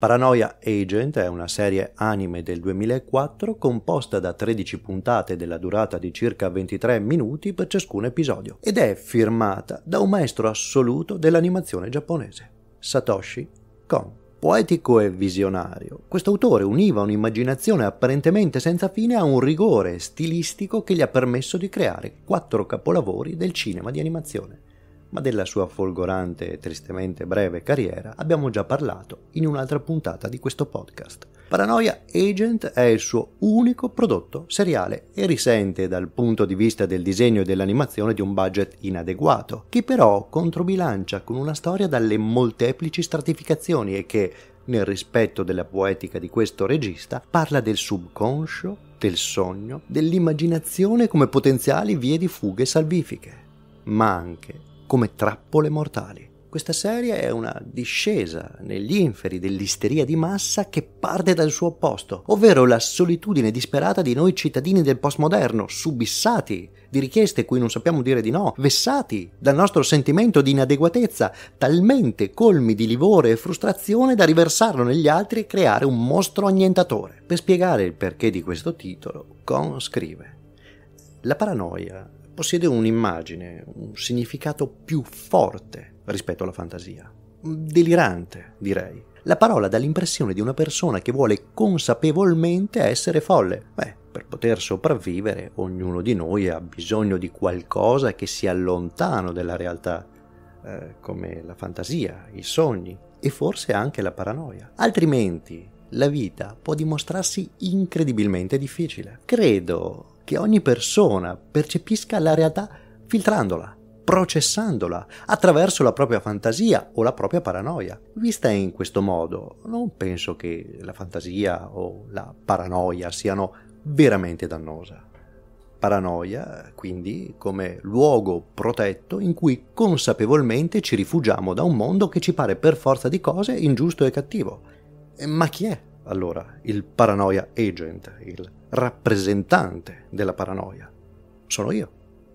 Paranoia Agent è una serie anime del 2004 composta da 13 puntate della durata di circa 23 minuti per ciascun episodio ed è firmata da un maestro assoluto dell'animazione giapponese, Satoshi Kon. Poetico e visionario, quest'autore univa un'immaginazione apparentemente senza fine a un rigore stilistico che gli ha permesso di creare quattro capolavori del cinema di animazione ma della sua folgorante e tristemente breve carriera abbiamo già parlato in un'altra puntata di questo podcast. Paranoia Agent è il suo unico prodotto seriale e risente dal punto di vista del disegno e dell'animazione di un budget inadeguato, che però controbilancia con una storia dalle molteplici stratificazioni e che, nel rispetto della poetica di questo regista, parla del subconscio, del sogno, dell'immaginazione come potenziali vie di fughe salvifiche, ma anche come trappole mortali. Questa serie è una discesa negli inferi dell'isteria di massa che parte dal suo opposto, ovvero la solitudine disperata di noi cittadini del postmoderno, subissati di richieste cui non sappiamo dire di no, vessati dal nostro sentimento di inadeguatezza, talmente colmi di livore e frustrazione da riversarlo negli altri e creare un mostro annientatore. Per spiegare il perché di questo titolo, Con scrive: La paranoia possiede un'immagine, un significato più forte rispetto alla fantasia. Delirante, direi. La parola dà l'impressione di una persona che vuole consapevolmente essere folle. Beh, per poter sopravvivere, ognuno di noi ha bisogno di qualcosa che sia lontano dalla realtà, eh, come la fantasia, i sogni e forse anche la paranoia. Altrimenti, la vita può dimostrarsi incredibilmente difficile. Credo che ogni persona percepisca la realtà filtrandola, processandola attraverso la propria fantasia o la propria paranoia. Vista in questo modo, non penso che la fantasia o la paranoia siano veramente dannosa. Paranoia, quindi, come luogo protetto in cui consapevolmente ci rifugiamo da un mondo che ci pare per forza di cose ingiusto e cattivo. Ma chi è allora il paranoia agent, il rappresentante della paranoia. Sono io,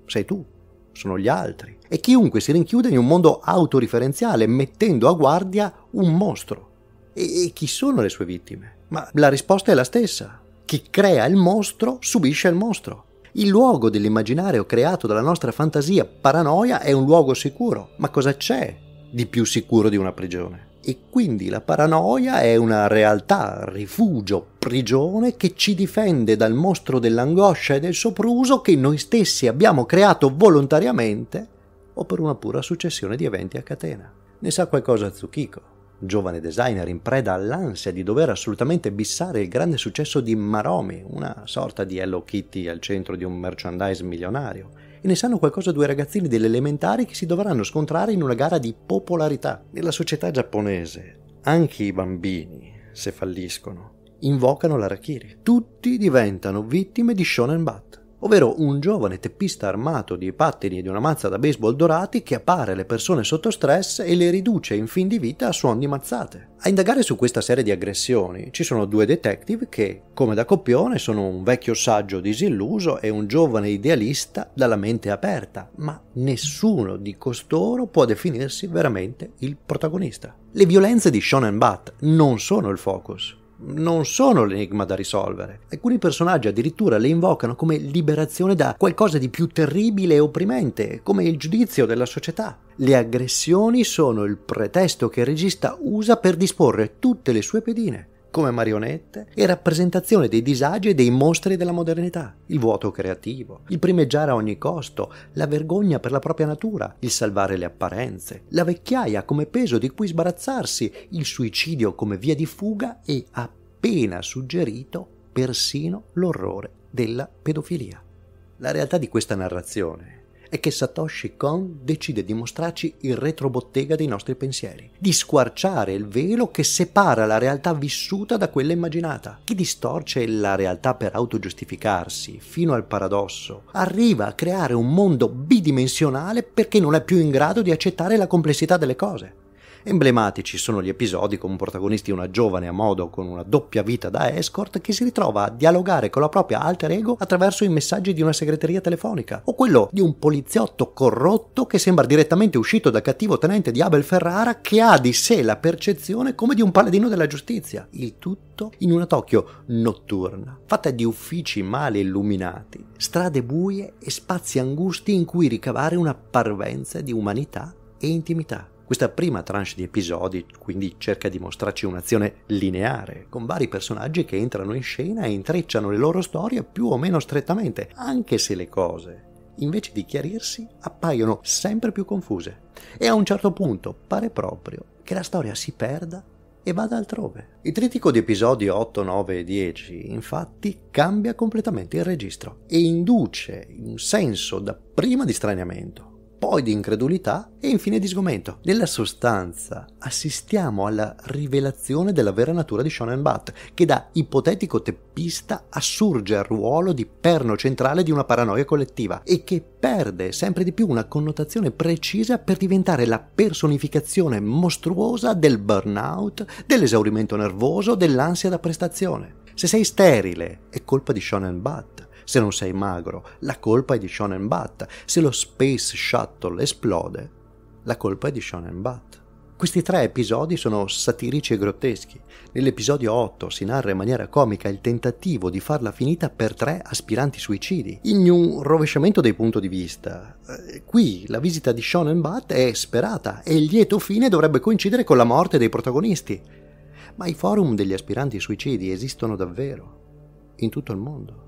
sei tu, sono gli altri. E chiunque si rinchiude in un mondo autoriferenziale mettendo a guardia un mostro. E, e chi sono le sue vittime? Ma la risposta è la stessa. Chi crea il mostro subisce il mostro. Il luogo dell'immaginario creato dalla nostra fantasia paranoia è un luogo sicuro. Ma cosa c'è di più sicuro di una prigione? e quindi la paranoia è una realtà, rifugio, prigione che ci difende dal mostro dell'angoscia e del sopruso che noi stessi abbiamo creato volontariamente o per una pura successione di eventi a catena. Ne sa qualcosa Tsukiko, giovane designer in preda all'ansia di dover assolutamente bissare il grande successo di Maromi, una sorta di Hello Kitty al centro di un merchandise milionario e ne sanno qualcosa due ragazzini delle elementari che si dovranno scontrare in una gara di popolarità. Nella società giapponese anche i bambini, se falliscono, invocano l'arachiri. Tutti diventano vittime di Shonen Bat ovvero un giovane teppista armato di pattini e di una mazza da baseball dorati che appare le persone sotto stress e le riduce in fin di vita a suon di mazzate. A indagare su questa serie di aggressioni ci sono due detective che, come da copione, sono un vecchio saggio disilluso e un giovane idealista dalla mente aperta, ma nessuno di costoro può definirsi veramente il protagonista. Le violenze di Sean and Bat non sono il focus, non sono l'enigma da risolvere. Alcuni personaggi addirittura le invocano come liberazione da qualcosa di più terribile e opprimente, come il giudizio della società. Le aggressioni sono il pretesto che il regista usa per disporre tutte le sue pedine come marionette e rappresentazione dei disagi e dei mostri della modernità, il vuoto creativo, il primeggiare a ogni costo, la vergogna per la propria natura, il salvare le apparenze, la vecchiaia come peso di cui sbarazzarsi, il suicidio come via di fuga e, appena suggerito, persino l'orrore della pedofilia. La realtà di questa narrazione è che Satoshi Kon decide di mostrarci il retrobottega dei nostri pensieri, di squarciare il velo che separa la realtà vissuta da quella immaginata. Chi distorce la realtà per autogiustificarsi fino al paradosso arriva a creare un mondo bidimensionale perché non è più in grado di accettare la complessità delle cose. Emblematici sono gli episodi con protagonisti una giovane a modo con una doppia vita da escort che si ritrova a dialogare con la propria alter ego attraverso i messaggi di una segreteria telefonica, o quello di un poliziotto corrotto che sembra direttamente uscito dal cattivo tenente di Abel Ferrara che ha di sé la percezione come di un paladino della giustizia, il tutto in una Tokyo notturna, fatta di uffici male illuminati, strade buie e spazi angusti in cui ricavare una parvenza di umanità e intimità. Questa prima tranche di episodi quindi cerca di mostrarci un'azione lineare, con vari personaggi che entrano in scena e intrecciano le loro storie più o meno strettamente, anche se le cose, invece di chiarirsi, appaiono sempre più confuse. E a un certo punto pare proprio che la storia si perda e vada altrove. Il trittico di episodi 8, 9 e 10 infatti cambia completamente il registro e induce un senso dapprima di straniamento poi di incredulità e infine di sgomento. Nella sostanza assistiamo alla rivelazione della vera natura di Shonen Bat, che da ipotetico teppista assurge al ruolo di perno centrale di una paranoia collettiva e che perde sempre di più una connotazione precisa per diventare la personificazione mostruosa del burnout, dell'esaurimento nervoso, dell'ansia da prestazione. Se sei sterile, è colpa di Shonen Bat se non sei magro, la colpa è di Shonen Bat. Se lo Space Shuttle esplode, la colpa è di Shonen Bat. Questi tre episodi sono satirici e grotteschi. Nell'episodio 8 si narra in maniera comica il tentativo di farla finita per tre aspiranti suicidi, in un rovesciamento dei punti di vista. Eh, qui la visita di Shonen Bat è sperata e il lieto fine dovrebbe coincidere con la morte dei protagonisti. Ma i forum degli aspiranti suicidi esistono davvero, in tutto il mondo.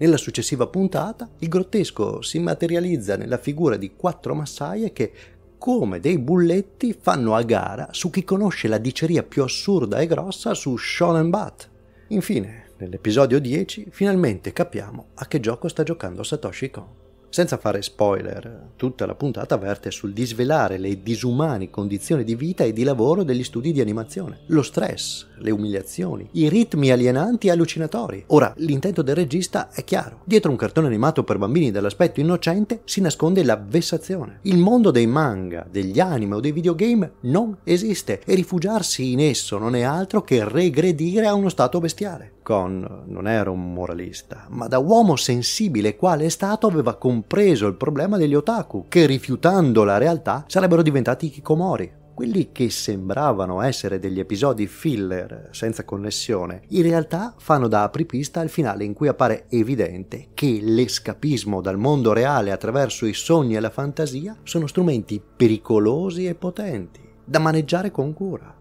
Nella successiva puntata il grottesco si materializza nella figura di quattro massaie che, come dei bulletti, fanno a gara su chi conosce la diceria più assurda e grossa su Shonen Bat. Infine, nell'episodio 10 finalmente capiamo a che gioco sta giocando Satoshi Kon. Senza fare spoiler, tutta la puntata verte sul disvelare le disumani condizioni di vita e di lavoro degli studi di animazione, lo stress, le umiliazioni, i ritmi alienanti e allucinatori. Ora, l'intento del regista è chiaro. Dietro un cartone animato per bambini dall'aspetto innocente si nasconde la vessazione. Il mondo dei manga, degli anime o dei videogame non esiste e rifugiarsi in esso non è altro che regredire a uno stato bestiale. Con non era un moralista, ma da uomo sensibile quale è stato aveva compreso il problema degli otaku, che rifiutando la realtà sarebbero diventati kikomori quelli che sembravano essere degli episodi filler senza connessione, in realtà fanno da apripista al finale in cui appare evidente che l'escapismo dal mondo reale attraverso i sogni e la fantasia sono strumenti pericolosi e potenti, da maneggiare con cura.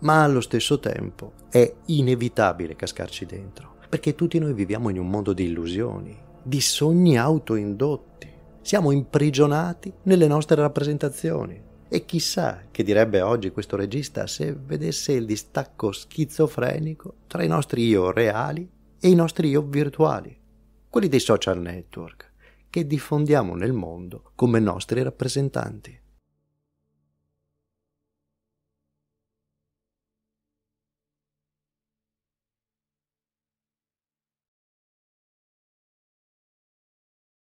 Ma allo stesso tempo è inevitabile cascarci dentro, perché tutti noi viviamo in un mondo di illusioni, di sogni autoindotti. Siamo imprigionati nelle nostre rappresentazioni, e chissà che direbbe oggi questo regista se vedesse il distacco schizofrenico tra i nostri io reali e i nostri io virtuali, quelli dei social network, che diffondiamo nel mondo come nostri rappresentanti.